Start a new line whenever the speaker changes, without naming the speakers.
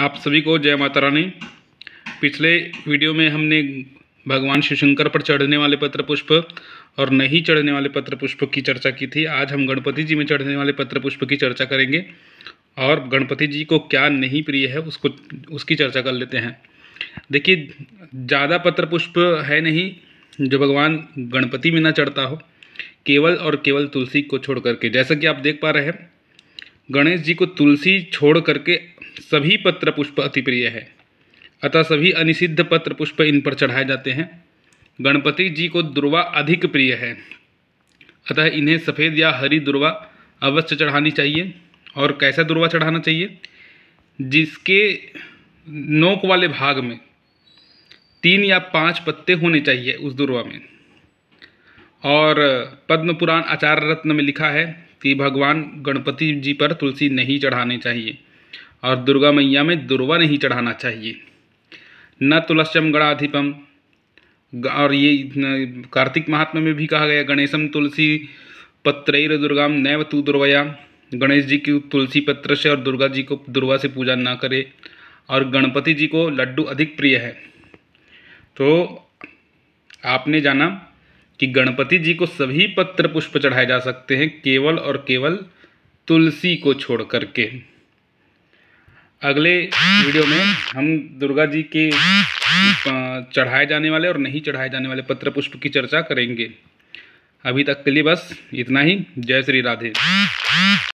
आप सभी को जय माता रानी पिछले वीडियो में हमने भगवान शिवशंकर पर चढ़ने वाले पत्र पुष्प और नहीं चढ़ने वाले पत्र पुष्प की चर्चा की थी आज हम गणपति जी में चढ़ने वाले पत्र पुष्प की चर्चा करेंगे और गणपति जी को क्या नहीं प्रिय है उसको उसकी चर्चा कर लेते हैं देखिए ज़्यादा पत्र पुष्प है नहीं जो भगवान गणपति में ना चढ़ता हो केवल और केवल तुलसी को छोड़ करके जैसा कि आप देख पा रहे हैं गणेश जी को तुलसी छोड़ करके सभी पत्र पुष्प अति प्रिय है अतः सभी अनिषिद्ध पत्र पुष्प इन पर चढ़ाए जाते हैं गणपति जी को दुर्वा अधिक प्रिय है अतः इन्हें सफ़ेद या हरी दुर्वा अवश्य चढ़ानी चाहिए और कैसा दुर्वा चढ़ाना चाहिए जिसके नोक वाले भाग में तीन या पांच पत्ते होने चाहिए उस दुर्वा में और पद्म पुराण आचार्य रत्न में लिखा है कि भगवान गणपति जी पर तुलसी नहीं चढ़ाने चाहिए और दुर्गा मैया में दुर्वा नहीं चढ़ाना चाहिए न तुलस्यम गणाधिपम और ये कार्तिक महात्मा में भी कहा गया गणेशम तुलसी पत्रैर दुर्गाम नैव तू दुर्वया गणेश जी की तुलसी पत्र से और दुर्गा जी को दुर्वा से पूजा ना करे और गणपति जी को लड्डू अधिक प्रिय है तो आपने जाना कि गणपति जी को सभी पत्र पुष्प चढ़ाए जा सकते हैं केवल और केवल तुलसी को छोड़ करके अगले वीडियो में हम दुर्गा जी के चढ़ाए जाने वाले और नहीं चढ़ाए जाने वाले पत्र पुष्प की चर्चा करेंगे अभी तक के लिए बस इतना ही जय श्री राधे